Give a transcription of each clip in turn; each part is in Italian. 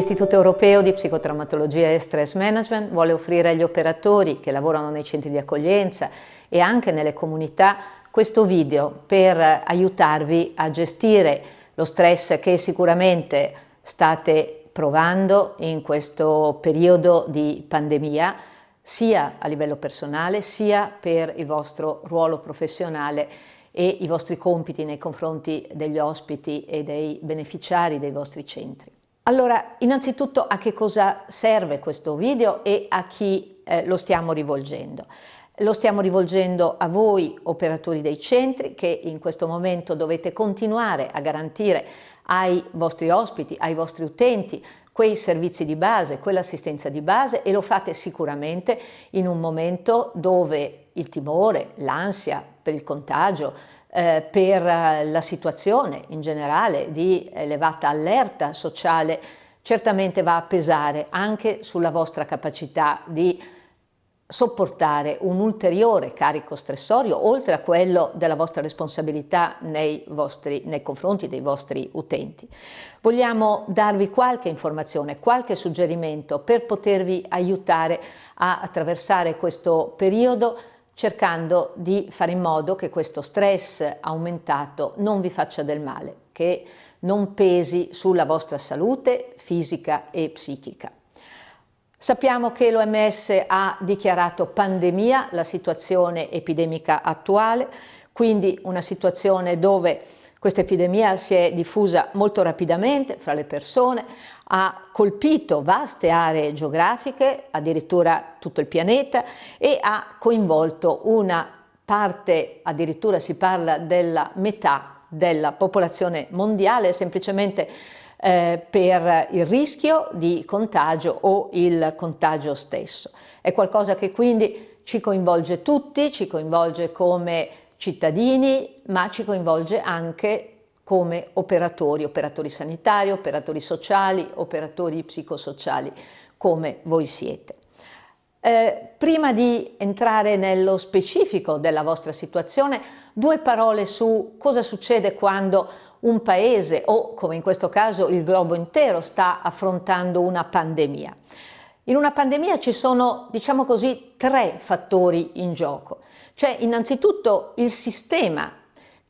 L'Istituto Europeo di Psicotraumatologia e Stress Management vuole offrire agli operatori che lavorano nei centri di accoglienza e anche nelle comunità questo video per aiutarvi a gestire lo stress che sicuramente state provando in questo periodo di pandemia sia a livello personale sia per il vostro ruolo professionale e i vostri compiti nei confronti degli ospiti e dei beneficiari dei vostri centri. Allora, innanzitutto a che cosa serve questo video e a chi eh, lo stiamo rivolgendo? Lo stiamo rivolgendo a voi operatori dei centri che in questo momento dovete continuare a garantire ai vostri ospiti, ai vostri utenti, quei servizi di base, quell'assistenza di base e lo fate sicuramente in un momento dove il timore, l'ansia per il contagio, eh, per eh, la situazione in generale di elevata allerta sociale certamente va a pesare anche sulla vostra capacità di sopportare un ulteriore carico stressorio oltre a quello della vostra responsabilità nei, vostri, nei, confronti dei vostri utenti. Vogliamo darvi qualche informazione, qualche suggerimento per potervi aiutare a attraversare questo periodo cercando di fare in modo che questo stress aumentato non vi faccia del male, che non pesi sulla vostra salute fisica e psichica. Sappiamo che l'OMS ha dichiarato pandemia la situazione epidemica attuale, quindi una situazione dove questa epidemia si è diffusa molto rapidamente fra le persone, ha colpito vaste aree geografiche, addirittura tutto il pianeta, e ha coinvolto una parte, addirittura si parla della metà della popolazione mondiale, semplicemente eh, per il rischio di contagio o il contagio stesso. È qualcosa che quindi ci coinvolge tutti, ci coinvolge come cittadini, ma ci coinvolge anche come operatori, operatori sanitari, operatori sociali, operatori psicosociali, come voi siete. Eh, prima di entrare nello specifico della vostra situazione, due parole su cosa succede quando un paese o, come in questo caso, il globo intero sta affrontando una pandemia. In una pandemia ci sono, diciamo così, tre fattori in gioco. C'è innanzitutto il sistema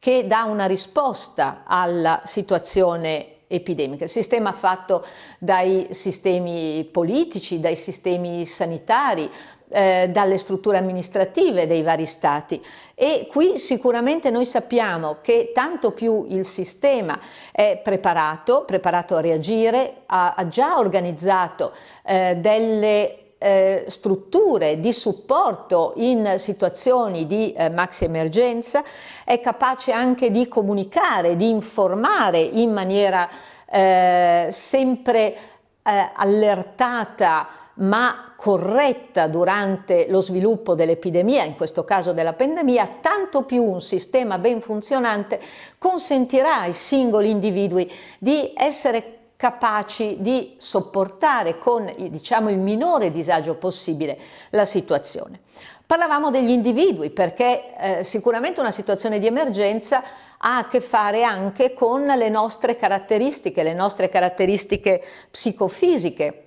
che dà una risposta alla situazione epidemica. Il sistema fatto dai sistemi politici, dai sistemi sanitari, eh, dalle strutture amministrative dei vari stati e qui sicuramente noi sappiamo che tanto più il sistema è preparato, preparato a reagire, ha, ha già organizzato eh, delle eh, strutture di supporto in situazioni di eh, maxi emergenza, è capace anche di comunicare, di informare in maniera eh, sempre eh, allertata ma corretta durante lo sviluppo dell'epidemia, in questo caso della pandemia, tanto più un sistema ben funzionante consentirà ai singoli individui di essere capaci di sopportare con diciamo, il minore disagio possibile la situazione. Parlavamo degli individui perché eh, sicuramente una situazione di emergenza ha a che fare anche con le nostre caratteristiche, le nostre caratteristiche psicofisiche.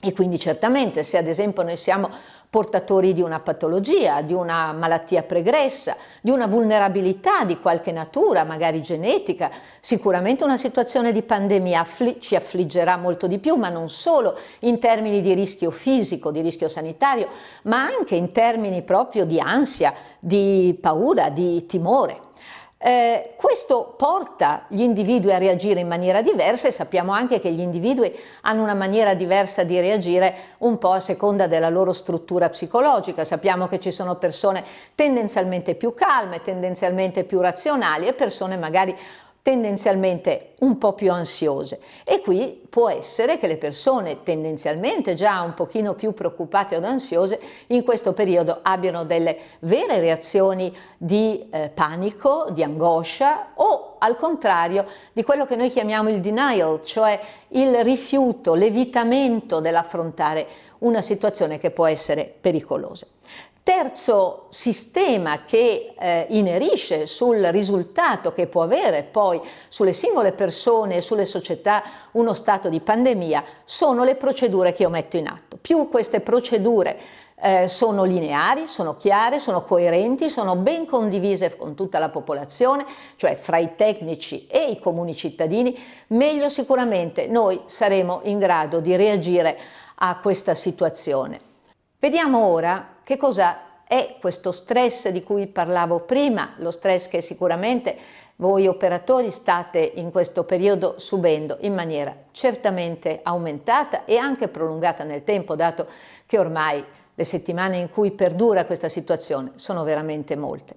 E quindi certamente se ad esempio noi siamo portatori di una patologia, di una malattia pregressa, di una vulnerabilità di qualche natura, magari genetica. Sicuramente una situazione di pandemia affli ci affliggerà molto di più, ma non solo in termini di rischio fisico, di rischio sanitario, ma anche in termini proprio di ansia, di paura, di timore. Eh, questo porta gli individui a reagire in maniera diversa e sappiamo anche che gli individui hanno una maniera diversa di reagire un po' a seconda della loro struttura psicologica. Sappiamo che ci sono persone tendenzialmente più calme, tendenzialmente più razionali e persone magari tendenzialmente un po' più ansiose e qui può essere che le persone tendenzialmente già un pochino più preoccupate o ansiose in questo periodo abbiano delle vere reazioni di eh, panico, di angoscia o al contrario di quello che noi chiamiamo il denial, cioè il rifiuto, l'evitamento dell'affrontare una situazione che può essere pericolosa. Terzo sistema che eh, inerisce sul risultato che può avere poi sulle singole persone e sulle società uno stato di pandemia sono le procedure che io metto in atto. Più queste procedure eh, sono lineari, sono chiare, sono coerenti, sono ben condivise con tutta la popolazione, cioè fra i tecnici e i comuni cittadini, meglio sicuramente noi saremo in grado di reagire a questa situazione. Vediamo ora che cosa è questo stress di cui parlavo prima, lo stress che sicuramente voi operatori state in questo periodo subendo in maniera certamente aumentata e anche prolungata nel tempo, dato che ormai le settimane in cui perdura questa situazione sono veramente molte.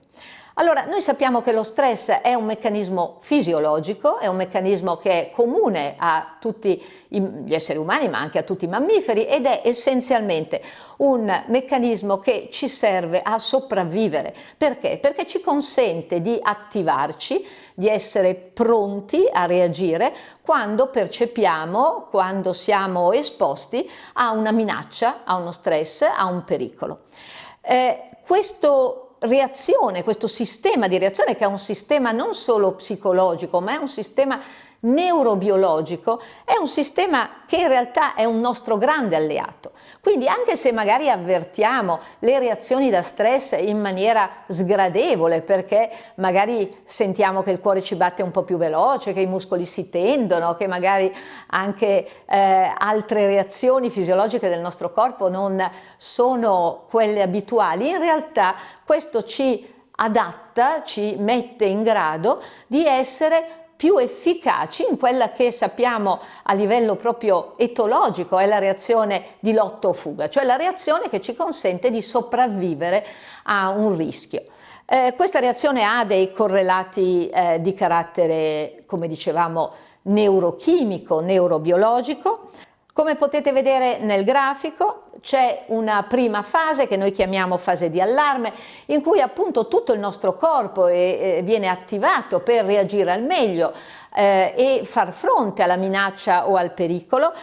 Allora, noi sappiamo che lo stress è un meccanismo fisiologico, è un meccanismo che è comune a tutti gli esseri umani, ma anche a tutti i mammiferi, ed è essenzialmente un meccanismo che ci serve a sopravvivere. Perché? Perché ci consente di attivarci, di essere pronti a reagire quando percepiamo, quando siamo esposti a una minaccia, a uno stress, a un pericolo. Eh, questo reazione, questo sistema di reazione che è un sistema non solo psicologico, ma è un sistema neurobiologico è un sistema che in realtà è un nostro grande alleato. Quindi anche se magari avvertiamo le reazioni da stress in maniera sgradevole perché magari sentiamo che il cuore ci batte un po' più veloce, che i muscoli si tendono, che magari anche eh, altre reazioni fisiologiche del nostro corpo non sono quelle abituali, in realtà questo ci adatta, ci mette in grado di essere più efficaci in quella che sappiamo a livello proprio etologico è la reazione di lotto fuga, cioè la reazione che ci consente di sopravvivere a un rischio. Eh, questa reazione ha dei correlati eh, di carattere, come dicevamo, neurochimico, neurobiologico, come potete vedere nel grafico c'è una prima fase che noi chiamiamo fase di allarme in cui appunto tutto il nostro corpo è, è, viene attivato per reagire al meglio eh, e far fronte alla minaccia o al pericolo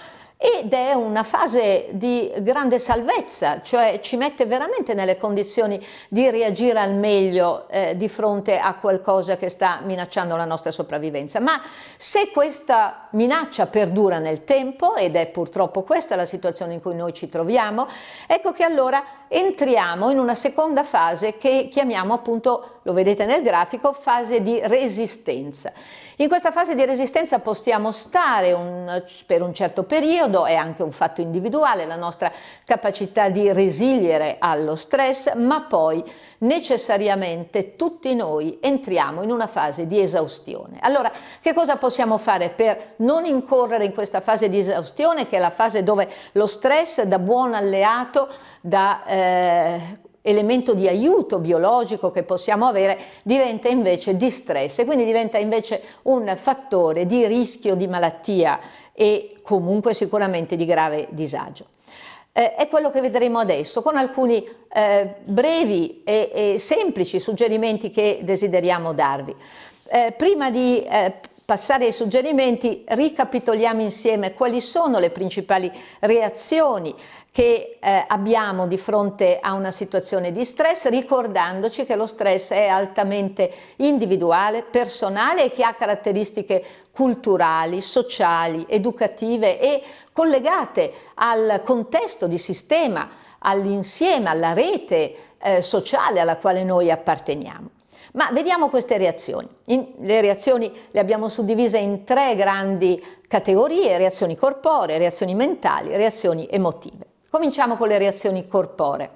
ed è una fase di grande salvezza, cioè ci mette veramente nelle condizioni di reagire al meglio eh, di fronte a qualcosa che sta minacciando la nostra sopravvivenza. Ma se questa minaccia perdura nel tempo, ed è purtroppo questa la situazione in cui noi ci troviamo, ecco che allora entriamo in una seconda fase che chiamiamo appunto, lo vedete nel grafico, fase di resistenza. In questa fase di resistenza possiamo stare un, per un certo periodo, è anche un fatto individuale, la nostra capacità di resiliere allo stress, ma poi necessariamente tutti noi entriamo in una fase di esaustione. Allora, che cosa possiamo fare per non incorrere in questa fase di esaustione, che è la fase dove lo stress da buon alleato, da eh, eh, elemento di aiuto biologico che possiamo avere diventa invece di stress e quindi diventa invece un fattore di rischio di malattia e comunque sicuramente di grave disagio. Eh, è quello che vedremo adesso con alcuni eh, brevi e, e, semplici suggerimenti che desideriamo darvi. Eh, prima di eh, passare ai suggerimenti, ricapitoliamo insieme quali sono le principali reazioni che eh, abbiamo di fronte a una situazione di stress, ricordandoci che lo stress è altamente individuale, personale e che ha caratteristiche culturali, sociali, educative e collegate al contesto di sistema, all'insieme, alla rete eh, sociale alla quale noi apparteniamo. Ma vediamo queste reazioni. In, le reazioni le abbiamo suddivise in tre grandi categorie, reazioni corporee, reazioni mentali, reazioni emotive. Cominciamo con le reazioni corporee.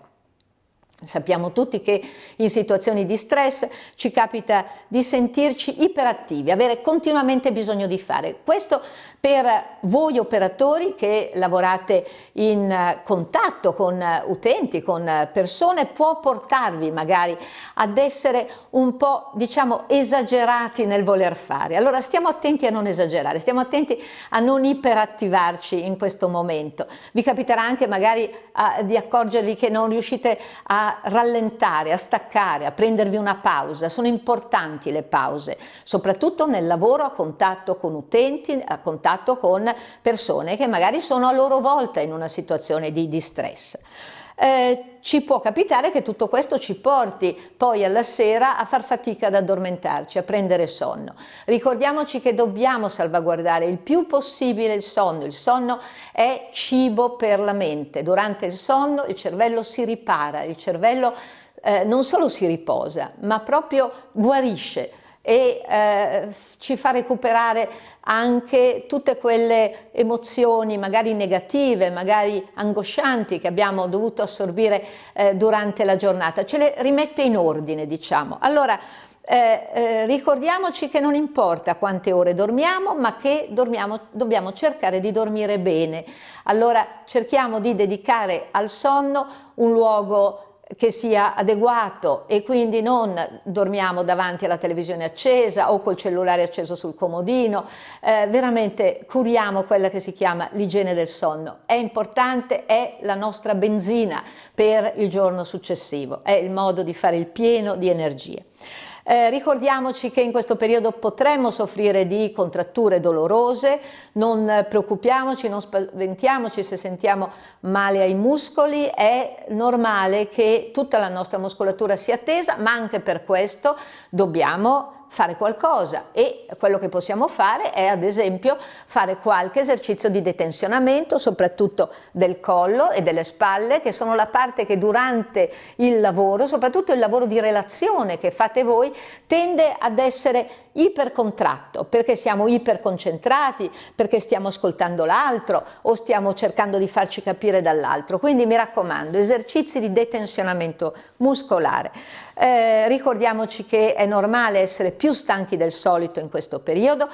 Sappiamo tutti che in situazioni di stress ci capita di sentirci iperattivi, avere continuamente bisogno di fare. Questo per voi operatori che lavorate in contatto con utenti, con persone, può portarvi magari ad essere un po' diciamo esagerati nel voler fare. Allora stiamo attenti a non esagerare, stiamo attenti a non iperattivarci in questo momento. Vi capiterà anche magari uh, di accorgervi che non riuscite a rallentare, a staccare, a prendervi una pausa. Sono importanti le pause, soprattutto nel lavoro a contatto con utenti, a contatto contatto con persone che magari sono a loro volta in una situazione di, di stress. Eh, ci può capitare che tutto questo ci porti poi alla sera a far fatica ad addormentarci, a prendere sonno. Ricordiamoci che dobbiamo salvaguardare il più possibile il sonno. Il sonno è cibo per la mente. Durante il sonno il cervello si ripara, il cervello eh, non solo si riposa, ma proprio guarisce e eh, ci fa recuperare anche tutte quelle emozioni magari negative, magari angoscianti che abbiamo dovuto assorbire eh, durante la giornata, ce le rimette in ordine diciamo. Allora eh, eh ricordiamoci che non importa quante ore dormiamo ma che dormiamo, dobbiamo cercare di dormire bene, allora cerchiamo di dedicare al sonno un luogo che sia adeguato e quindi non dormiamo davanti alla televisione accesa o col cellulare acceso sul comodino, eh, veramente curiamo quella che si chiama l'igiene del sonno. È importante, è la nostra benzina per il giorno successivo, è il modo di fare il pieno di energie. Eh, ricordiamoci che in questo periodo potremmo soffrire di contratture dolorose, non preoccupiamoci, non spaventiamoci se sentiamo male ai muscoli, è normale che tutta la nostra muscolatura sia tesa, ma anche per questo dobbiamo fare qualcosa e quello che possiamo fare è ad esempio fare qualche esercizio di detensionamento soprattutto del collo e delle spalle che sono la parte che durante il lavoro, soprattutto il lavoro di relazione che fate voi, tende ad essere ipercontratto perché siamo iperconcentrati, perché stiamo ascoltando l'altro o stiamo cercando di farci capire dall'altro. Quindi mi raccomando, esercizi di detensionamento muscolare. Eh, ricordiamoci che è normale essere più stanchi del solito in questo periodo,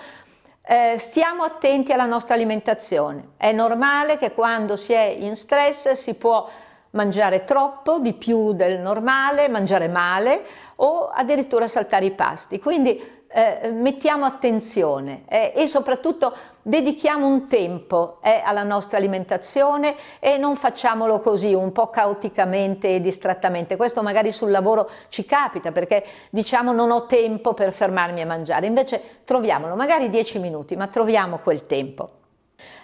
eh, stiamo attenti alla nostra alimentazione. È normale che quando si è in stress si può mangiare troppo, di più del normale, mangiare male o addirittura saltare i pasti. Quindi eh, mettiamo attenzione eh, e soprattutto dedichiamo un tempo eh, alla nostra alimentazione e non facciamolo così un po' caoticamente e distrattamente. Questo magari sul lavoro ci capita perché diciamo non ho tempo per fermarmi a mangiare, invece troviamolo, magari 10 minuti, ma troviamo quel tempo.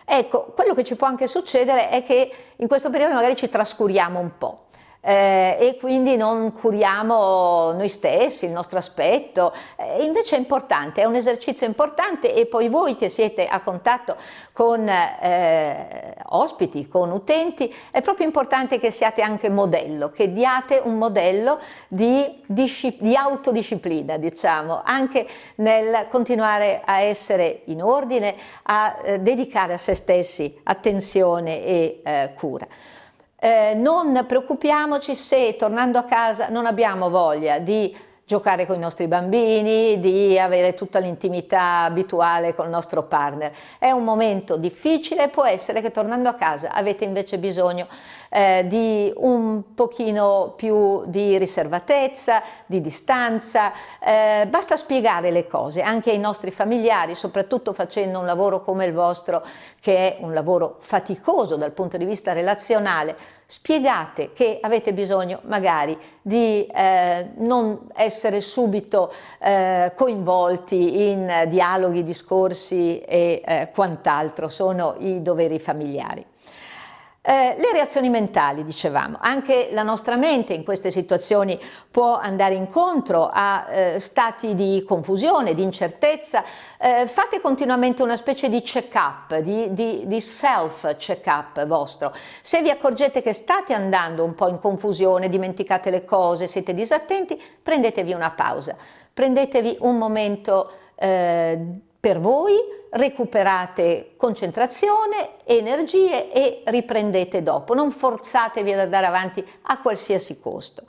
Ecco, quello che ci può anche succedere è che in questo periodo magari ci trascuriamo un po' eh, e quindi non curiamo noi stessi, il nostro aspetto. Eh, invece è importante, è un esercizio importante e poi voi che siete a contatto con eh, ospiti, con utenti, è proprio importante che siate anche modello, che diate un modello di, di autodisciplina, diciamo, anche nel continuare a essere in ordine, a eh, dedicare a se stessi attenzione e eh, cura. Eh, non preoccupiamoci se tornando a casa non abbiamo voglia di giocare con i nostri bambini, di avere tutta l'intimità abituale con il nostro partner. È un momento difficile, può essere che tornando a casa avete invece bisogno eh, di un pochino più di riservatezza, di distanza. Eh, basta spiegare le cose anche ai nostri familiari, soprattutto facendo un lavoro come il vostro, che è un lavoro faticoso dal punto di vista relazionale spiegate che avete bisogno magari di eh, non essere subito eh, coinvolti in dialoghi, discorsi e eh, quant'altro, sono i doveri familiari. Eh, le reazioni mentali, dicevamo, anche la nostra mente in queste situazioni può andare incontro a eh, stati di confusione, di incertezza. Eh, fate continuamente una specie di check-up, di, di, di self check-up vostro. Se vi accorgete che state andando un po' in confusione, dimenticate le cose, siete disattenti, prendetevi una pausa, prendetevi un momento eh, per voi, recuperate concentrazione, energie e riprendete dopo, non forzatevi ad andare avanti a qualsiasi costo.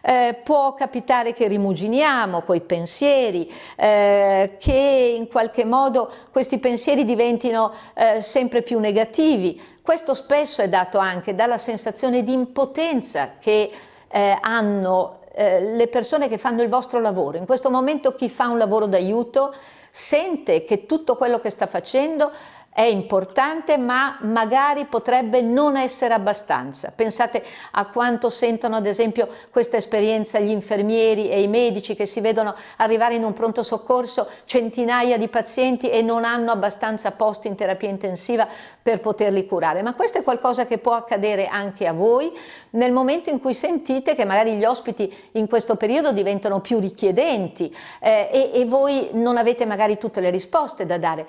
Eh, può capitare che rimuginiamo coi pensieri, eh, che in qualche modo questi pensieri diventino eh, sempre più negativi. Questo spesso è dato anche dalla sensazione di impotenza che eh, hanno eh, le persone che fanno il vostro lavoro. In questo momento chi fa un lavoro d'aiuto sente che tutto quello che sta facendo è importante ma magari potrebbe non essere abbastanza. Pensate a quanto sentono ad esempio questa esperienza gli infermieri e i medici che si vedono arrivare in un pronto soccorso centinaia di pazienti e non hanno abbastanza posti in terapia intensiva per poterli curare. Ma questo è qualcosa che può accadere anche a voi nel momento in cui sentite che magari gli ospiti in questo periodo diventano più richiedenti eh, e, e voi non avete magari tutte le risposte da dare.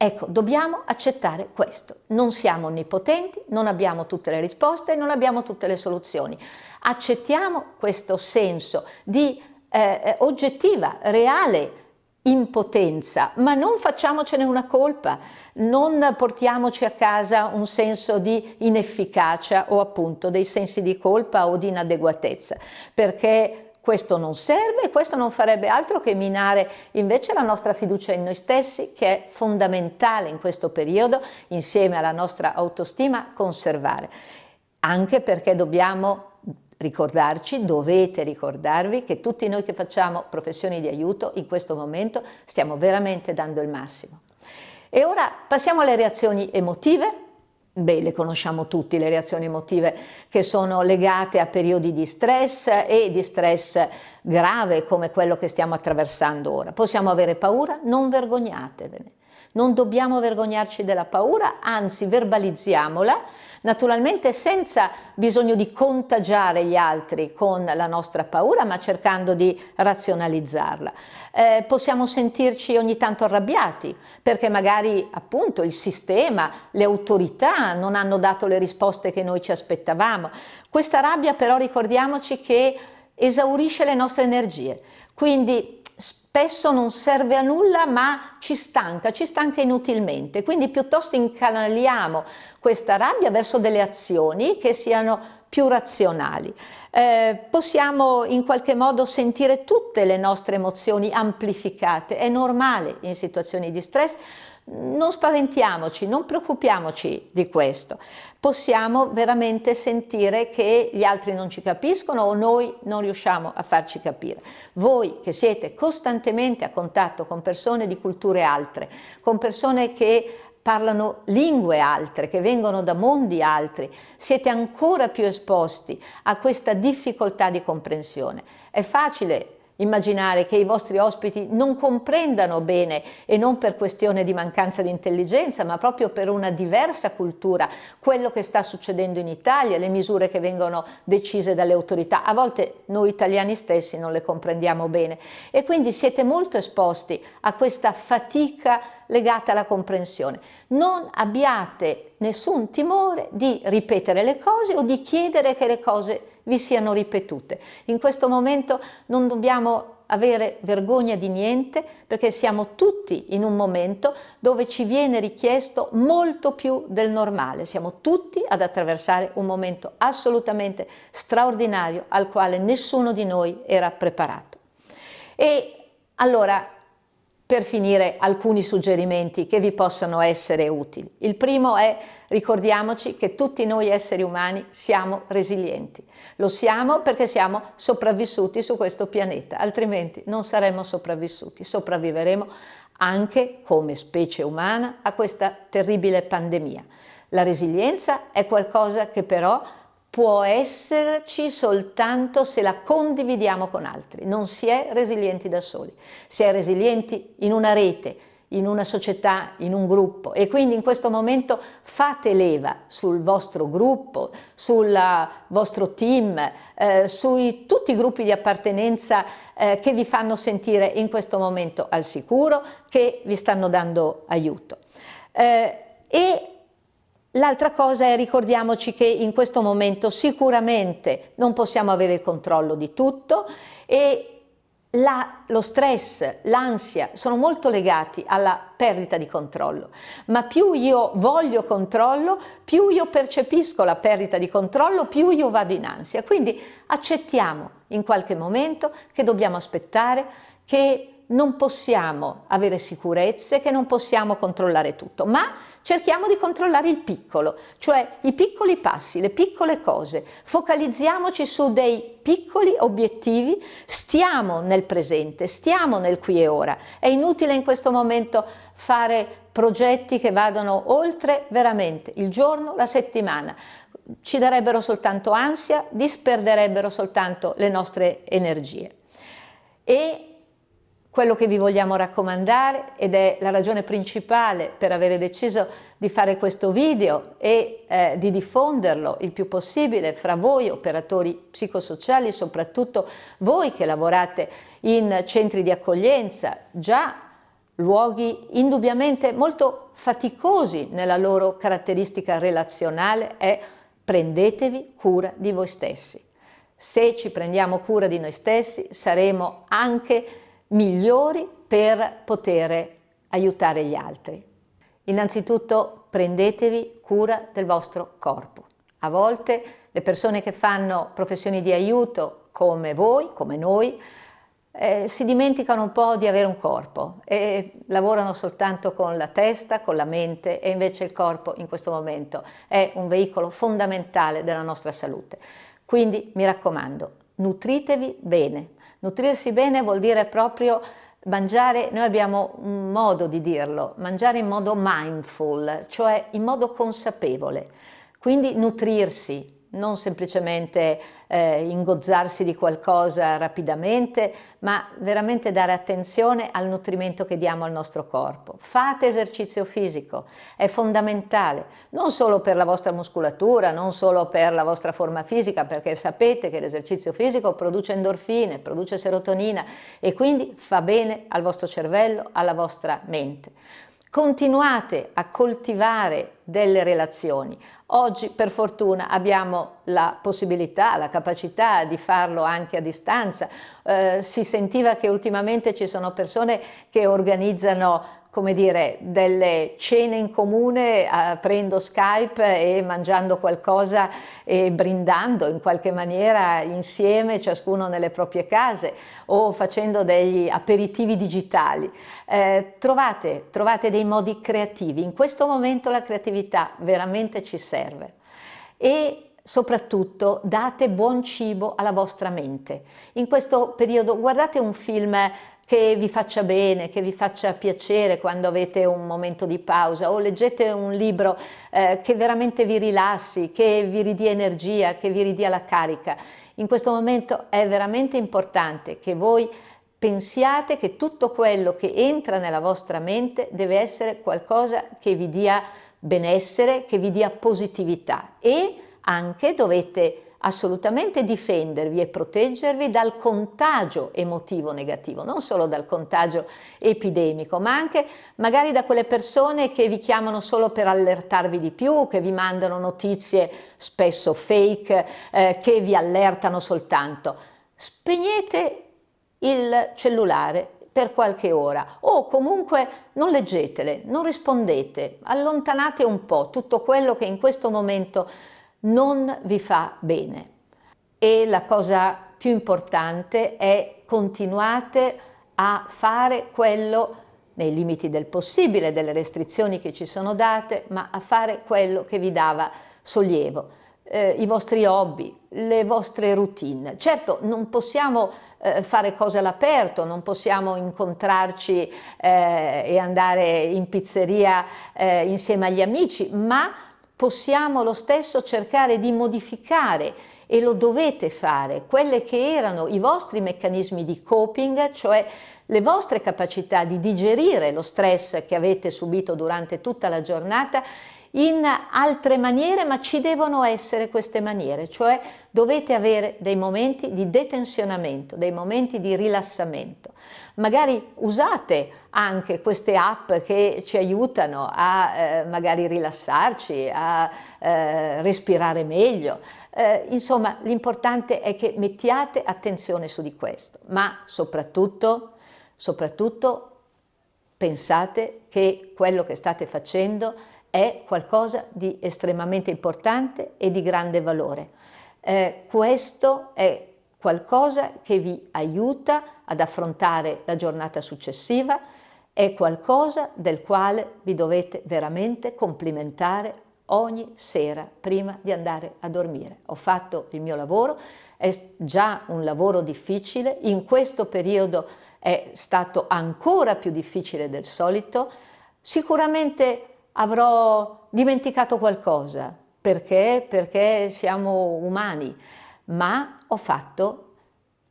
Ecco, dobbiamo accettare questo. Non siamo onnipotenti, non abbiamo tutte le risposte, non abbiamo tutte le soluzioni. Accettiamo questo senso di eh, eh, oggettiva, reale impotenza, ma non facciamocene una colpa, non portiamoci a casa un senso di inefficacia o appunto dei sensi di colpa o di inadeguatezza, perché questo non serve, e questo non farebbe altro che minare invece la nostra fiducia in noi stessi, che è fondamentale in questo periodo, insieme alla nostra autostima, conservare. Anche perché dobbiamo ricordarci, dovete ricordarvi che tutti noi che facciamo professioni di aiuto in questo momento stiamo veramente dando il massimo. E ora passiamo alle reazioni emotive Beh, le conosciamo tutti le reazioni emotive che sono legate a periodi di stress e di stress grave come quello che stiamo attraversando ora. Possiamo avere paura, non vergognatevene. Non dobbiamo vergognarci della paura, anzi verbalizziamola, naturalmente senza bisogno di contagiare gli altri con la nostra paura, ma cercando di razionalizzarla. Eh, possiamo sentirci ogni tanto arrabbiati, perché magari appunto il sistema, le autorità non hanno dato le risposte che noi ci aspettavamo. Questa rabbia però ricordiamoci che esaurisce le nostre energie. Quindi spesso non serve a nulla ma ci stanca, ci stanca inutilmente. Quindi piuttosto incanaliamo questa rabbia verso delle azioni che siano più razionali. Eh, possiamo in qualche modo sentire tutte le nostre emozioni amplificate, è normale in situazioni di stress non spaventiamoci, non preoccupiamoci di questo. Possiamo veramente sentire che gli altri non ci capiscono o noi non riusciamo a farci capire. Voi che siete costantemente a contatto con persone di culture altre, con persone che parlano lingue altre, che vengono da mondi altri, siete ancora più esposti a questa difficoltà di comprensione. È facile immaginare che i vostri ospiti non comprendano bene e non per questione di mancanza di intelligenza, ma proprio per una diversa cultura, quello che sta succedendo in Italia, le misure che vengono decise dalle autorità. A volte noi italiani stessi non le comprendiamo bene e quindi siete molto esposti a questa fatica legata alla comprensione. Non abbiate nessun timore di ripetere le cose o di chiedere che le cose vi siano ripetute. In questo momento non dobbiamo avere vergogna di niente perché siamo tutti in un momento dove ci viene richiesto molto più del normale, siamo tutti ad attraversare un momento assolutamente straordinario al quale nessuno di noi era preparato. E allora per finire alcuni suggerimenti che vi possano essere utili. Il primo è ricordiamoci che tutti noi esseri umani siamo resilienti. Lo siamo perché siamo sopravvissuti su questo pianeta, altrimenti non saremmo sopravvissuti. Sopravviveremo anche come specie umana a questa terribile pandemia. La resilienza è qualcosa che però può esserci soltanto se la condividiamo con altri, non si è resilienti da soli, si è resilienti in una rete, in una società, in un gruppo e quindi in questo momento fate leva sul vostro gruppo, sul vostro team, eh, su tutti i gruppi di appartenenza eh, che vi fanno sentire in questo momento al sicuro, che vi stanno dando aiuto. Eh, e L'altra cosa è ricordiamoci che in questo momento sicuramente non possiamo avere il controllo di tutto e la, lo stress, l'ansia sono molto legati alla perdita di controllo, ma più io voglio controllo, più io percepisco la perdita di controllo, più io vado in ansia. Quindi accettiamo in qualche momento che dobbiamo aspettare, che non possiamo avere sicurezze, che non possiamo controllare tutto, ma cerchiamo di controllare il piccolo, cioè i piccoli passi, le piccole cose. Focalizziamoci su dei piccoli obiettivi, stiamo nel presente, stiamo nel qui e ora. È inutile in questo momento fare progetti che vadano oltre veramente il giorno, la settimana ci darebbero soltanto ansia, disperderebbero soltanto le nostre energie. E quello che vi vogliamo raccomandare ed è la ragione principale per avere deciso di fare questo video e eh, di diffonderlo il più possibile fra voi operatori psicosociali, soprattutto voi che lavorate in centri di accoglienza, già luoghi indubbiamente molto faticosi nella loro caratteristica relazionale è prendetevi cura di voi stessi. Se ci prendiamo cura di noi stessi saremo anche migliori per poter aiutare gli altri. Innanzitutto prendetevi cura del vostro corpo. A volte le persone che fanno professioni di aiuto come voi, come noi, eh, si dimenticano un po' di avere un corpo e lavorano soltanto con la testa, con la mente e invece il corpo in questo momento è un veicolo fondamentale della nostra salute. Quindi mi raccomando, nutritevi bene. Nutrirsi bene vuol dire proprio mangiare, noi abbiamo un modo di dirlo, mangiare in modo mindful, cioè in modo consapevole. Quindi nutrirsi, non semplicemente eh, ingozzarsi di qualcosa rapidamente, ma veramente dare attenzione al nutrimento che diamo al nostro corpo. Fate esercizio fisico, è fondamentale, non solo per la vostra muscolatura, non solo per la vostra forma fisica, perché sapete che l'esercizio fisico produce endorfine, produce serotonina e quindi fa bene al vostro cervello, alla vostra mente. Continuate a coltivare delle relazioni. Oggi per fortuna abbiamo la possibilità, la capacità di farlo anche a distanza. Eh, si sentiva che ultimamente ci sono persone che organizzano come dire, delle cene in comune aprendo Skype e mangiando qualcosa e brindando in qualche maniera insieme, ciascuno nelle proprie case o facendo degli aperitivi digitali. Eh, trovate, trovate dei modi creativi. In questo momento la creatività attività veramente ci serve. E soprattutto date buon cibo alla vostra mente. In questo periodo guardate un film che vi faccia bene, che vi faccia piacere quando avete un momento di pausa o leggete un libro eh, che veramente vi rilassi, che vi ridia energia, che vi ridia la carica. In questo momento è veramente importante che voi pensiate che tutto quello che entra nella vostra mente deve essere qualcosa che vi dia benessere, che vi dia positività e anche dovete assolutamente difendervi e proteggervi dal contagio emotivo negativo, non solo dal contagio epidemico, ma anche magari da quelle persone che vi chiamano solo per allertarvi di più, che vi mandano notizie spesso fake, eh, che vi allertano soltanto. Spegnete il cellulare per qualche ora o comunque non leggetele, non rispondete, allontanate un po' tutto quello che in questo momento non vi fa bene. E la cosa più importante è continuate a fare quello nei limiti del possibile, delle restrizioni che ci sono date, ma a fare quello che vi dava sollievo eh, i vostri hobby, le vostre routine. Certo, non possiamo eh, fare cose all'aperto, non possiamo incontrarci eh, e andare in pizzeria eh, insieme agli amici, ma possiamo lo stesso cercare di modificare e lo dovete fare, quelle che erano i vostri meccanismi di coping, cioè le vostre capacità di digerire lo stress che avete subito durante tutta la giornata in altre maniere, ma ci devono essere queste maniere, cioè dovete avere dei momenti di detensionamento, dei momenti di rilassamento. Magari usate anche queste app che ci aiutano a eh, magari rilassarci, a eh, respirare meglio. Eh, insomma, l'importante è che mettiate attenzione su di questo, ma soprattutto, soprattutto pensate che quello che state facendo è qualcosa di estremamente importante e di grande valore. Eh, questo è qualcosa che vi aiuta ad affrontare la giornata successiva, è qualcosa del quale vi dovete veramente complimentare ogni sera prima di andare a dormire. Ho fatto il mio lavoro, è già un lavoro difficile, in questo periodo è stato ancora più difficile del solito, sicuramente avrò dimenticato qualcosa, perché? Perché siamo umani, ma ho fatto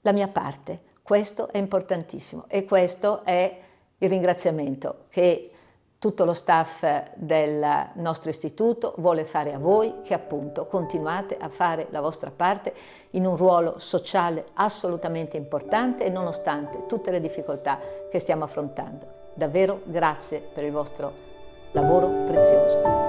la mia parte. Questo è importantissimo e questo è il ringraziamento che tutto lo staff del nostro istituto vuole fare a voi che appunto continuate a fare la vostra parte in un ruolo sociale assolutamente importante e nonostante tutte le difficoltà che stiamo affrontando. Davvero grazie per il vostro lavoro prezioso.